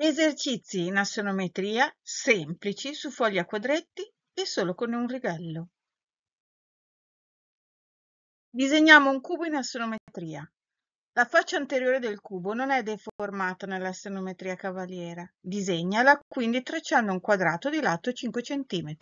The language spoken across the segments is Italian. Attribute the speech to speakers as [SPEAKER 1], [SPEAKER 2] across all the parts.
[SPEAKER 1] Esercizi in assonometria semplici su fogli a quadretti e solo con un righello. Disegniamo un cubo in assonometria. La faccia anteriore del cubo non è deformata nell'assonometria cavaliera. Disegnala quindi tracciando un quadrato di lato 5 cm.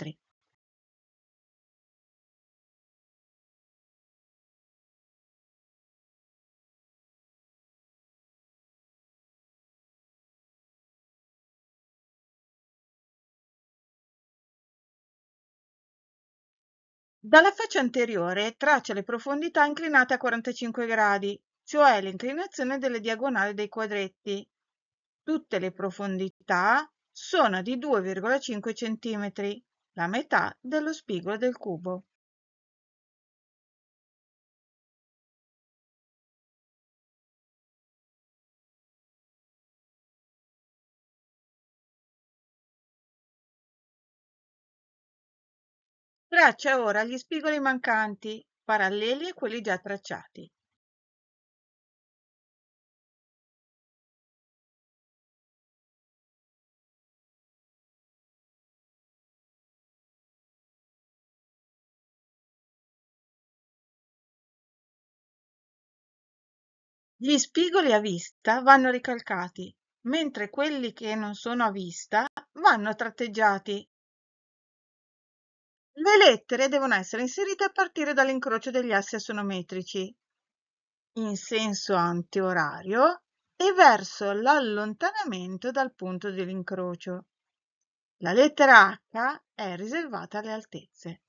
[SPEAKER 1] Dalla faccia anteriore traccia le profondità inclinate a 45 gradi, cioè l'inclinazione delle diagonali dei quadretti. Tutte le profondità sono di 2,5 cm, la metà dello spigolo del cubo.
[SPEAKER 2] Traccia ora gli spigoli mancanti, paralleli a quelli già tracciati.
[SPEAKER 1] Gli spigoli a vista vanno ricalcati, mentre quelli che non sono a vista vanno tratteggiati le lettere devono essere inserite a partire dall'incrocio degli assi assonometrici in senso antiorario e verso l'allontanamento dal punto dell'incrocio. La lettera H è riservata alle altezze.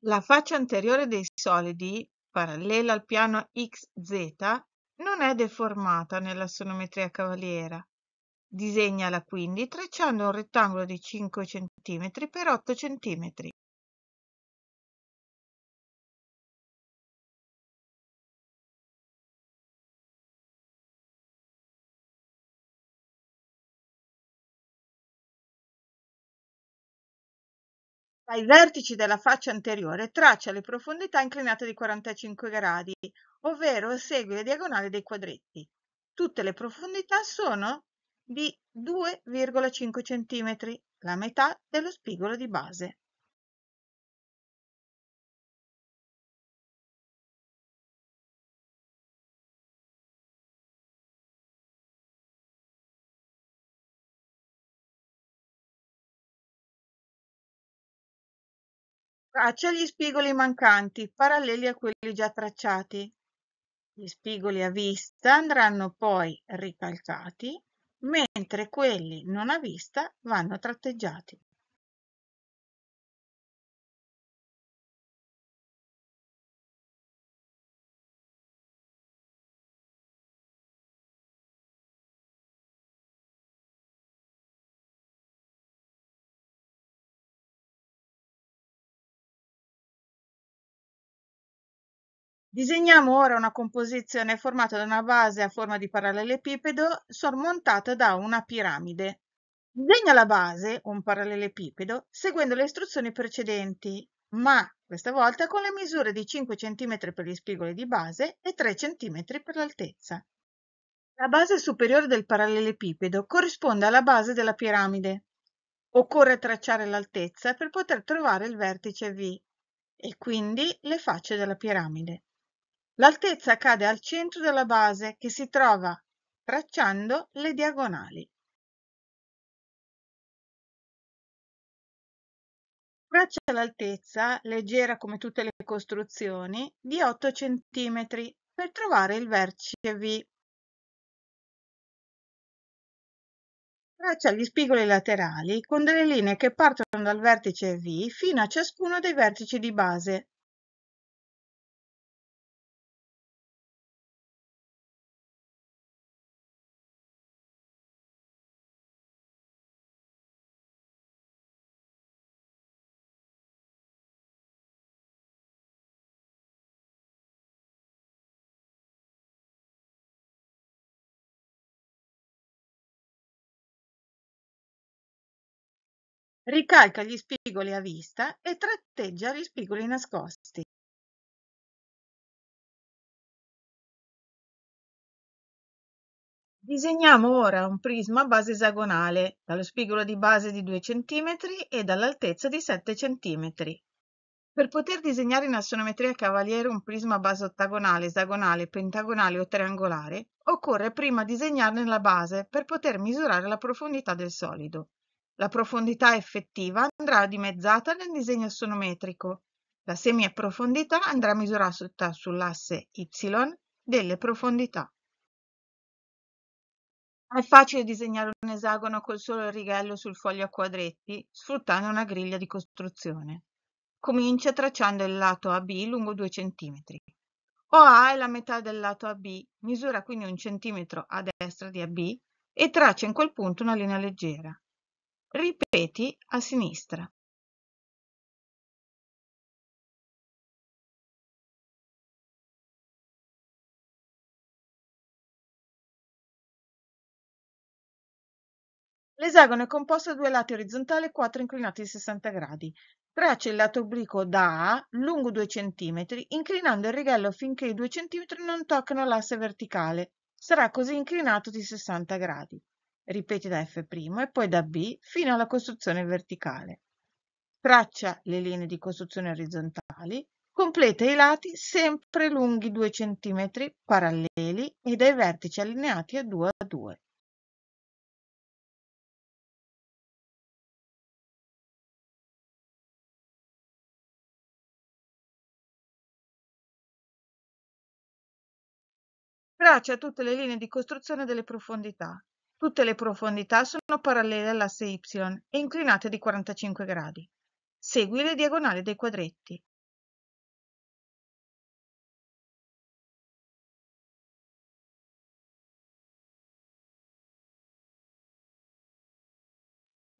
[SPEAKER 1] La faccia anteriore dei solidi, parallela al piano XZ, non è deformata nella sonometria cavaliera, Disegnala quindi tracciando un rettangolo di 5 cm per 8 cm. Ai vertici della faccia anteriore traccia le profondità inclinate di 45 gradi, ovvero segue le diagonali dei quadretti. Tutte le profondità sono di 2,5 cm, la metà dello spigolo di base. Traccia gli spigoli mancanti paralleli a quelli già tracciati. Gli spigoli a vista andranno poi ricalcati mentre quelli non a vista
[SPEAKER 2] vanno tratteggiati.
[SPEAKER 1] Disegniamo ora una composizione formata da una base a forma di parallelepipedo sormontata da una piramide. Disegna la base, un parallelepipedo, seguendo le istruzioni precedenti, ma questa volta con le misure di 5 cm per gli spigoli di base e 3 cm per l'altezza. La base superiore del parallelepipedo corrisponde alla base della piramide. Occorre tracciare l'altezza per poter trovare il vertice V e quindi le facce della piramide. L'altezza cade al centro della base che si trova tracciando le diagonali. Traccia l'altezza, leggera come tutte le costruzioni, di 8 cm per trovare il vertice V. Traccia gli spigoli laterali con delle linee che partono dal vertice V fino a ciascuno dei vertici di base,
[SPEAKER 2] Ricalca gli spigoli a vista e tratteggia gli spigoli nascosti.
[SPEAKER 1] Disegniamo ora un prisma a base esagonale, dallo spigolo di base di 2 cm e dall'altezza di 7 cm. Per poter disegnare in assonometria cavaliere un prisma a base ottagonale, esagonale, pentagonale o triangolare, occorre prima disegnarne la base per poter misurare la profondità del solido. La profondità effettiva andrà dimezzata nel disegno assonometrico. La semiprofondità andrà misurata sull'asse Y delle profondità. È facile disegnare un esagono col solo righello sul foglio a quadretti, sfruttando una griglia di costruzione. Comincia tracciando il lato AB lungo 2 cm. OA è la metà del lato AB, misura quindi un centimetro a destra di AB e traccia in quel punto una linea leggera. Ripeti a sinistra. L'esagono è composto da due lati orizzontali e quattro inclinati di 60 gradi. Traccia il lato obliquo da A lungo 2 cm, inclinando il righello finché i 2 cm non toccano l'asse verticale. Sarà così inclinato di 60 gradi ripeti da F' e poi da B fino alla costruzione verticale. Traccia le linee di costruzione orizzontali, completa i lati sempre lunghi 2 cm paralleli e dai vertici allineati a 2 a 2. Traccia tutte le linee di costruzione delle profondità, Tutte le profondità sono parallele all'asse y e inclinate di 45 gradi. Segui le diagonali dei quadretti.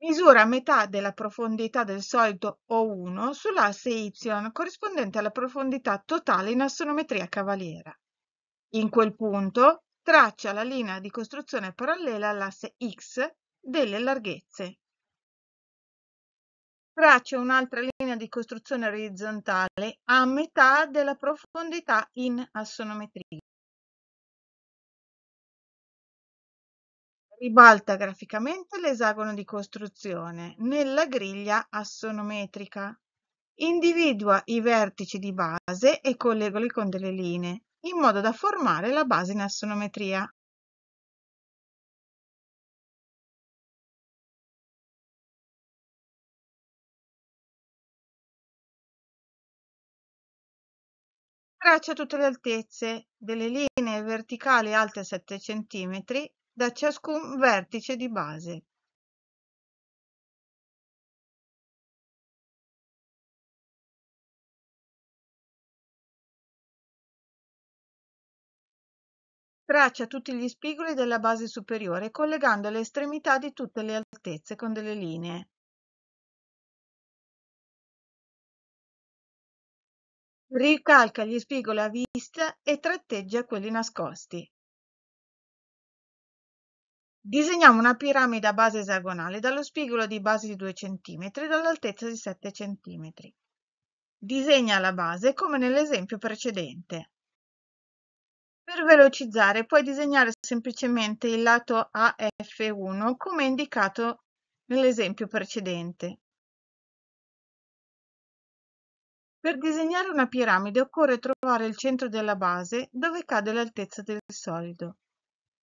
[SPEAKER 1] Misura metà della profondità del solito O1 sull'asse Y corrispondente alla profondità totale in astrometria cavaliera. In quel punto traccia la linea di costruzione parallela all'asse X delle larghezze. Traccia un'altra linea di costruzione orizzontale a metà della profondità in assonometria. Ribalta graficamente l'esagono di costruzione nella griglia assonometrica. Individua i vertici di base e collegoli con delle linee in modo da formare la base in astrometria. Traccia tutte le altezze delle linee verticali alte 7 cm da ciascun vertice di base.
[SPEAKER 2] Traccia tutti gli spigoli della base superiore collegando le estremità di tutte le altezze con delle linee.
[SPEAKER 1] Ricalca gli spigoli a vista e tratteggia quelli nascosti. Disegniamo una piramide a base esagonale dallo spigolo di base di 2 cm e dall'altezza di 7 cm. Disegna la base come nell'esempio precedente. Per velocizzare puoi disegnare semplicemente il lato AF1 come indicato nell'esempio precedente. Per disegnare una piramide occorre trovare il centro della base dove cade l'altezza del solido.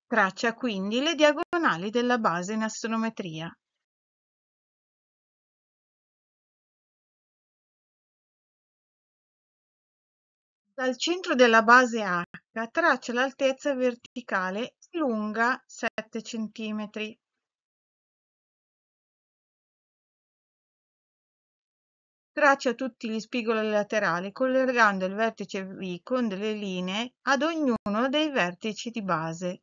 [SPEAKER 1] Traccia quindi le diagonali della base in astronometria. Dal centro della base H traccia l'altezza verticale lunga sette centimetri. Traccia tutti gli spigoli laterali collegando il vertice V con delle linee ad ognuno dei vertici di base.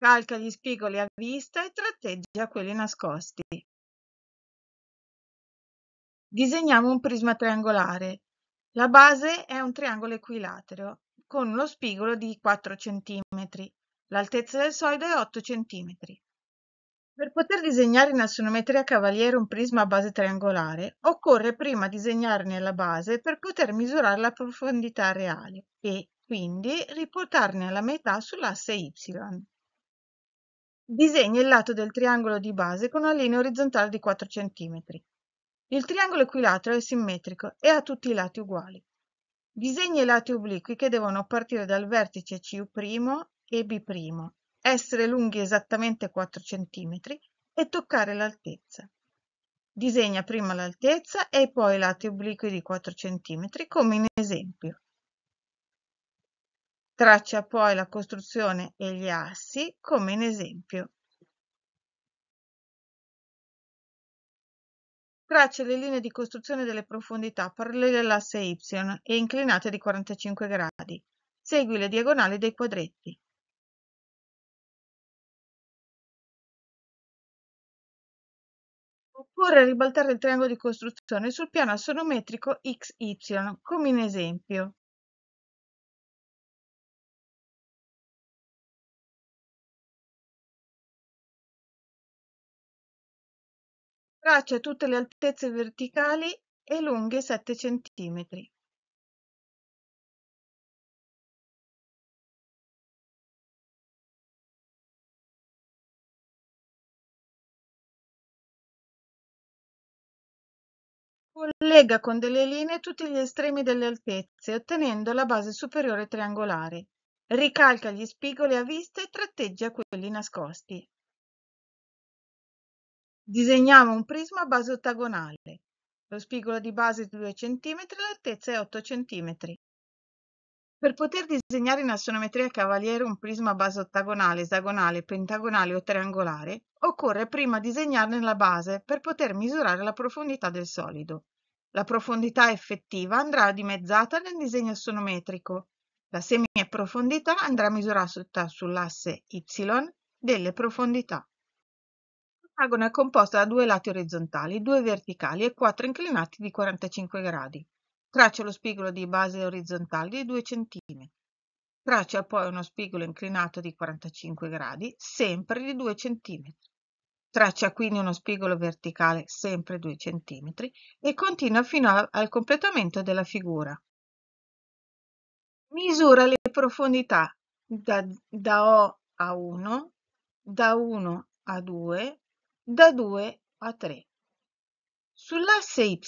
[SPEAKER 2] Calca gli spigoli a vista e tratteggia
[SPEAKER 1] quelli nascosti. Disegniamo un prisma triangolare. La base è un triangolo equilatero con uno spigolo di 4 cm. L'altezza del solido è 8 cm. Per poter disegnare in assonometria cavaliere un prisma a base triangolare, occorre prima disegnarne la base per poter misurare la profondità reale e, quindi, riportarne la metà sull'asse y. Disegna il lato del triangolo di base con una linea orizzontale di 4 cm. Il triangolo equilatero è simmetrico e ha tutti i lati uguali. Disegna i lati obliqui che devono partire dal vertice CU' e B', essere lunghi esattamente 4 cm e toccare l'altezza. Disegna prima l'altezza e poi i lati obliqui di 4 cm come in esempio. Traccia poi la costruzione e gli assi come in esempio. Traccia le linee di costruzione delle profondità parallele all'asse Y e inclinate di 45 gradi. Segui le diagonali dei quadretti.
[SPEAKER 2] Occorre ribaltare il triangolo di costruzione sul piano assonometrico XY, come in esempio. Traccia tutte le altezze verticali e lunghe 7 cm. Collega con delle
[SPEAKER 1] linee tutti gli estremi delle altezze, ottenendo la base superiore triangolare. Ricalca gli spigoli a vista e tratteggia quelli nascosti. Disegniamo un prisma a base ottagonale. Lo spigolo di base è di 2 cm, e l'altezza è 8 cm. Per poter disegnare in assonometria cavaliere un prisma a base ottagonale, esagonale, pentagonale o triangolare, occorre prima disegnarne la base per poter misurare la profondità del solido. La profondità effettiva andrà dimezzata nel disegno assonometrico. La semiprofondità andrà misurata sull'asse y delle profondità ottagono è composto da due lati orizzontali, due verticali e quattro inclinati di 45 gradi. Traccia lo spigolo di base orizzontale di 2 cm. Traccia poi uno spigolo inclinato di 45 gradi, sempre di 2 cm. Traccia quindi uno spigolo verticale, sempre 2 cm, e continua fino al completamento della figura. Misura le profondità da, da O a 1, da 1 a 2, da 2 a 3. Sull'asse Y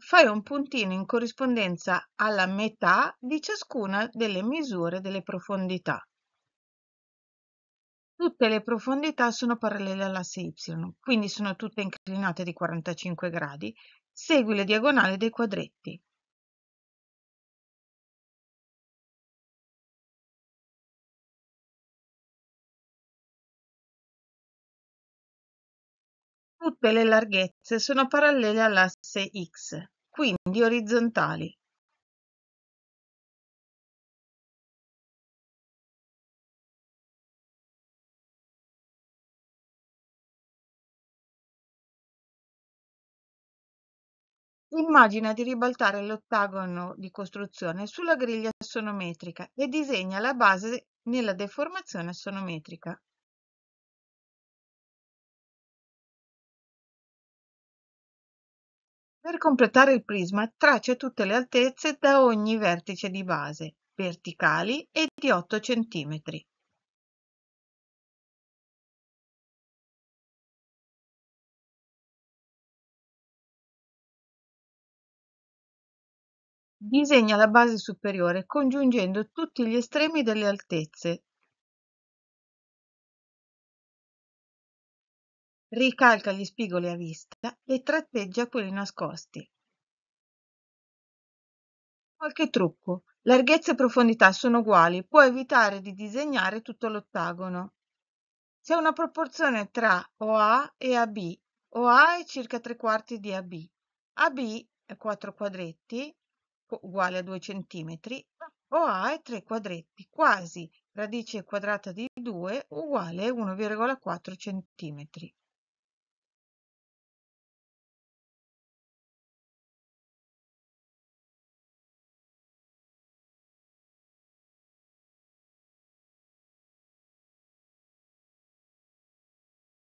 [SPEAKER 1] fai un puntino in corrispondenza alla metà di ciascuna delle misure delle profondità. Tutte le profondità sono parallele all'asse Y, quindi sono tutte inclinate di 45 gradi. Segui la diagonale dei quadretti.
[SPEAKER 2] Tutte le larghezze sono parallele all'asse X, quindi orizzontali.
[SPEAKER 1] Immagina di ribaltare l'ottagono di costruzione sulla griglia sonometrica e disegna la base nella deformazione sonometrica. Per completare il prisma traccia tutte le altezze da ogni vertice di base, verticali e di 8
[SPEAKER 2] cm. Disegna la base superiore congiungendo tutti gli estremi delle altezze,
[SPEAKER 1] Ricalca gli spigoli a vista e tratteggia quelli nascosti. Qualche trucco. Larghezza e profondità sono uguali, può evitare di disegnare tutto l'ottagono. C'è una proporzione tra OA e AB. OA è circa tre quarti di AB. AB è 4 quadretti, uguale a 2 cm. OA è 3 quadretti, quasi radice quadrata di 2, uguale a 1,4 cm.